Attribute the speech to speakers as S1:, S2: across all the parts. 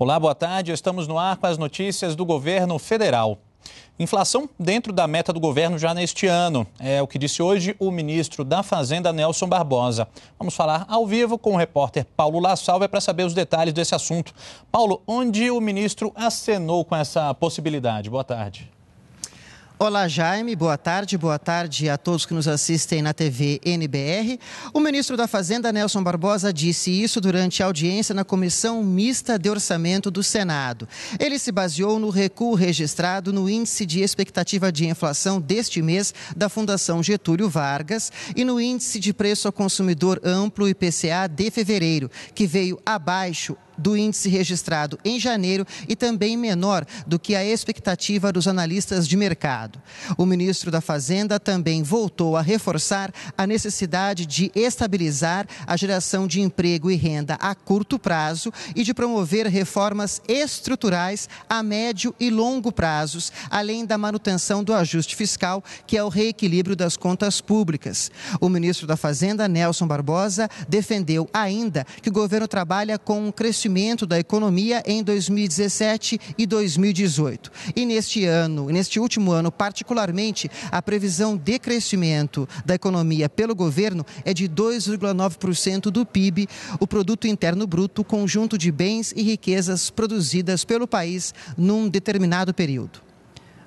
S1: Olá, boa tarde. Estamos no ar com as notícias do governo federal. Inflação dentro da meta do governo já neste ano. É o que disse hoje o ministro da Fazenda, Nelson Barbosa. Vamos falar ao vivo com o repórter Paulo La para saber os detalhes desse assunto. Paulo, onde o ministro acenou com essa possibilidade? Boa tarde.
S2: Olá, Jaime. Boa tarde. Boa tarde a todos que nos assistem na TV NBR. O ministro da Fazenda, Nelson Barbosa, disse isso durante a audiência na Comissão Mista de Orçamento do Senado. Ele se baseou no recuo registrado no Índice de Expectativa de Inflação deste mês da Fundação Getúlio Vargas e no Índice de Preço ao Consumidor Amplo IPCA de fevereiro, que veio abaixo do índice registrado em janeiro e também menor do que a expectativa dos analistas de mercado. O ministro da Fazenda também voltou a reforçar a necessidade de estabilizar a geração de emprego e renda a curto prazo e de promover reformas estruturais a médio e longo prazos, além da manutenção do ajuste fiscal, que é o reequilíbrio das contas públicas. O ministro da Fazenda, Nelson Barbosa, defendeu ainda que o governo trabalha com um crescimento crescimento da economia em 2017 e 2018. E neste ano, neste último ano particularmente, a previsão de crescimento da economia pelo governo é de 2,9% do PIB, o produto interno bruto, conjunto de bens e riquezas produzidas pelo país num determinado período.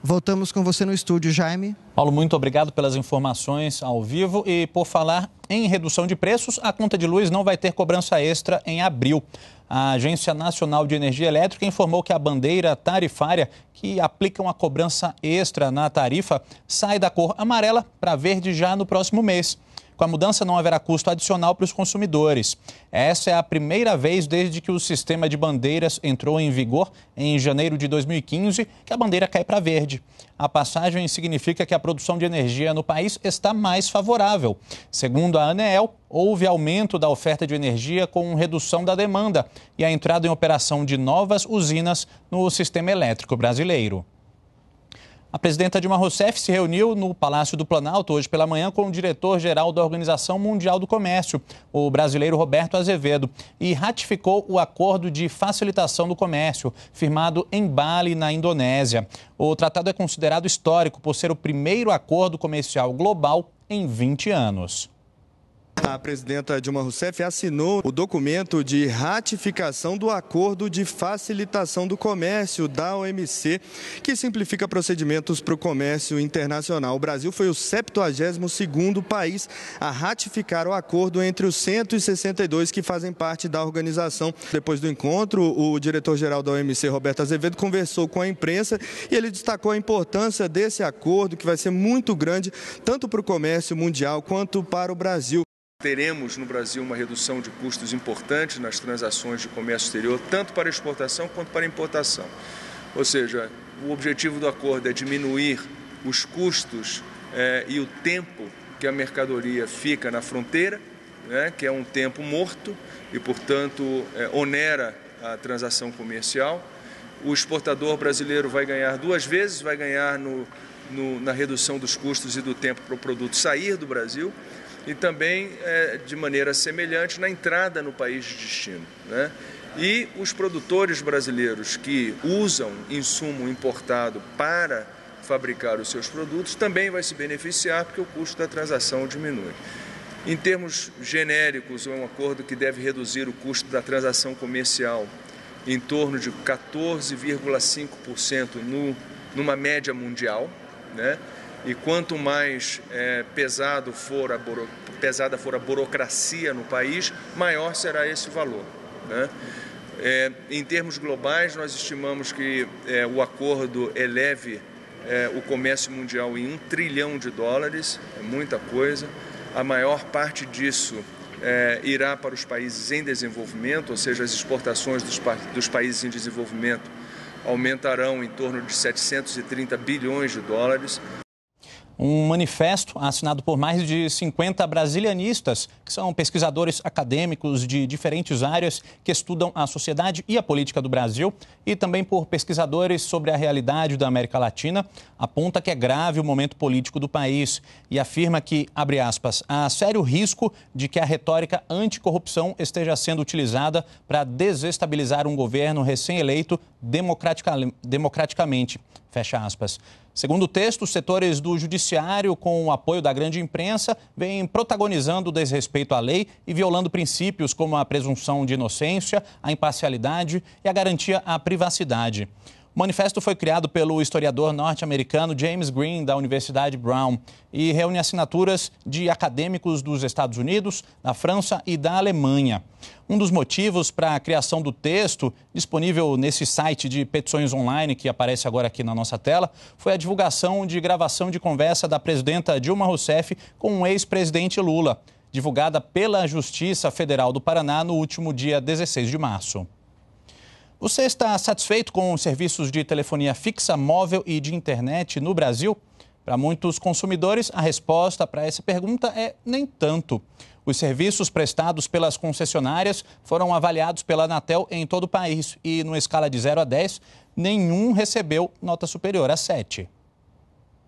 S2: Voltamos com você no estúdio, Jaime. Paulo, muito
S1: obrigado pelas informações ao vivo. E por falar em redução de preços, a conta de luz não vai ter cobrança extra em abril. A Agência Nacional de Energia Elétrica informou que a bandeira tarifária que aplica uma cobrança extra na tarifa sai da cor amarela para verde já no próximo mês. Com a mudança, não haverá custo adicional para os consumidores. Essa é a primeira vez desde que o sistema de bandeiras entrou em vigor em janeiro de 2015 que a bandeira cai para verde. A passagem significa que a produção de energia no país está mais favorável. Segundo a Anel houve aumento da oferta de energia com redução da demanda e a entrada em operação de novas usinas no sistema elétrico brasileiro. A presidenta Dilma Rousseff se reuniu no Palácio do Planalto hoje pela manhã com o diretor-geral da Organização Mundial do Comércio, o brasileiro Roberto Azevedo, e ratificou o acordo de facilitação do comércio, firmado em Bali, na Indonésia. O tratado é considerado histórico por ser o primeiro acordo
S3: comercial global em 20 anos. A presidenta Dilma Rousseff assinou o documento de ratificação do Acordo de Facilitação do Comércio da OMC, que simplifica procedimentos para o comércio internacional. O Brasil foi o 72º país a ratificar o acordo entre os 162 que fazem parte da organização. Depois do encontro, o diretor-geral da OMC, Roberto Azevedo, conversou com a imprensa e ele destacou a importância desse acordo, que vai ser muito grande tanto para o comércio mundial quanto para o Brasil. Teremos no Brasil uma redução de custos importante nas transações de comércio exterior, tanto para exportação quanto para importação. Ou seja, o objetivo do acordo é diminuir os custos eh, e o tempo que a mercadoria fica na fronteira, né, que é um tempo morto e, portanto, eh, onera a transação comercial. O exportador brasileiro vai ganhar duas vezes, vai ganhar no, no, na redução dos custos e do tempo para o produto sair do Brasil e também é, de maneira semelhante na entrada no país de destino. Né? E os produtores brasileiros que usam insumo importado para fabricar os seus produtos também vai se beneficiar porque o custo da transação diminui. Em termos genéricos, é um acordo que deve reduzir o custo da transação comercial em torno de 14,5% numa média mundial, né? E quanto mais é, pesado for a buro, pesada for a burocracia no país, maior será esse valor. Né? É, em termos globais, nós estimamos que é, o acordo eleve é, o comércio mundial em um trilhão de dólares, é muita coisa. A maior parte disso é, irá para os países em desenvolvimento, ou seja, as exportações dos, pa dos, países em desenvolvimento aumentarão em torno de 730 bilhões de dólares
S1: um manifesto assinado por mais de 50 brasilianistas, que são pesquisadores acadêmicos de diferentes áreas que estudam a sociedade e a política do Brasil, e também por pesquisadores sobre a realidade da América Latina, aponta que é grave o momento político do país e afirma que, abre aspas, há sério risco de que a retórica anticorrupção esteja sendo utilizada para desestabilizar um governo recém-eleito democratica, democraticamente. Fecha aspas. Segundo o texto, os setores do judiciário, com o apoio da grande imprensa, vêm protagonizando o desrespeito à lei e violando princípios como a presunção de inocência, a imparcialidade e a garantia à privacidade. O manifesto foi criado pelo historiador norte-americano James Green, da Universidade Brown, e reúne assinaturas de acadêmicos dos Estados Unidos, da França e da Alemanha. Um dos motivos para a criação do texto, disponível nesse site de petições online que aparece agora aqui na nossa tela, foi a divulgação de gravação de conversa da presidenta Dilma Rousseff com o ex-presidente Lula, divulgada pela Justiça Federal do Paraná no último dia 16 de março. Você está satisfeito com os serviços de telefonia fixa, móvel e de internet no Brasil? Para muitos consumidores, a resposta para essa pergunta é nem tanto. Os serviços prestados pelas concessionárias foram avaliados pela Anatel em todo o país e, numa escala de 0 a 10, nenhum recebeu nota superior a 7.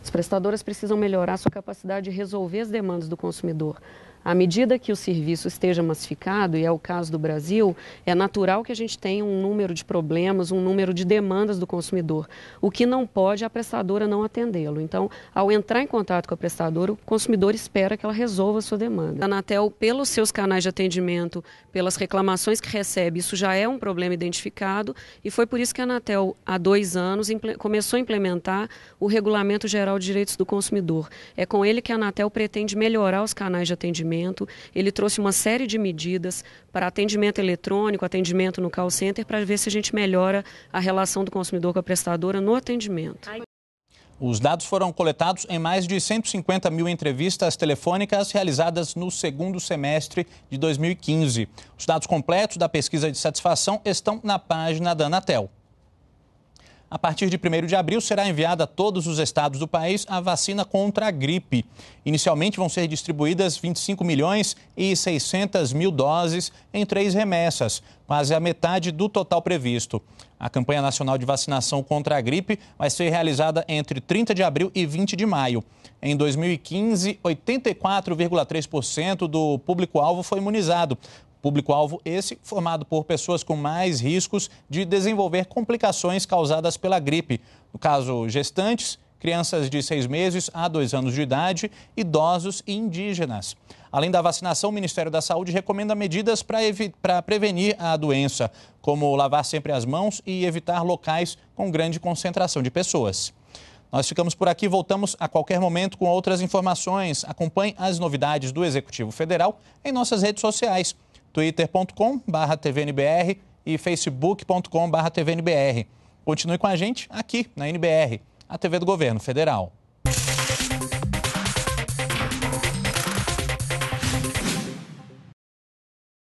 S4: As prestadoras precisam melhorar sua capacidade de resolver as demandas do consumidor. À medida que o serviço esteja massificado, e é o caso do Brasil, é natural que a gente tenha um número de problemas, um número de demandas do consumidor. O que não pode é a prestadora não atendê-lo. Então, ao entrar em contato com a prestadora, o consumidor espera que ela resolva a sua demanda. A Anatel, pelos seus canais de atendimento, pelas reclamações que recebe, isso já é um problema identificado e foi por isso que a Anatel, há dois anos, começou a implementar o Regulamento Geral de Direitos do Consumidor. É com ele que a Anatel pretende melhorar os canais de atendimento atendimento. Ele trouxe uma série de medidas para atendimento eletrônico, atendimento no call center, para ver se a gente melhora a relação do consumidor com a prestadora no atendimento.
S1: Os dados foram coletados em mais de 150 mil entrevistas telefônicas realizadas no segundo semestre de 2015. Os dados completos da pesquisa de satisfação estão na página da Anatel. A partir de 1 de abril, será enviada a todos os estados do país a vacina contra a gripe. Inicialmente, vão ser distribuídas 25 milhões e 600 mil doses em três remessas, quase a metade do total previsto. A campanha nacional de vacinação contra a gripe vai ser realizada entre 30 de abril e 20 de maio. Em 2015, 84,3% do público-alvo foi imunizado, Público-alvo esse formado por pessoas com mais riscos de desenvolver complicações causadas pela gripe. No caso, gestantes, crianças de seis meses a dois anos de idade, idosos e indígenas. Além da vacinação, o Ministério da Saúde recomenda medidas para prevenir a doença, como lavar sempre as mãos e evitar locais com grande concentração de pessoas. Nós ficamos por aqui, voltamos a qualquer momento com outras informações. Acompanhe as novidades do Executivo Federal em nossas redes sociais twitter.com.br tvnbr e facebook.com.br tvnbr. Continue com a gente aqui na NBR, a TV do Governo Federal.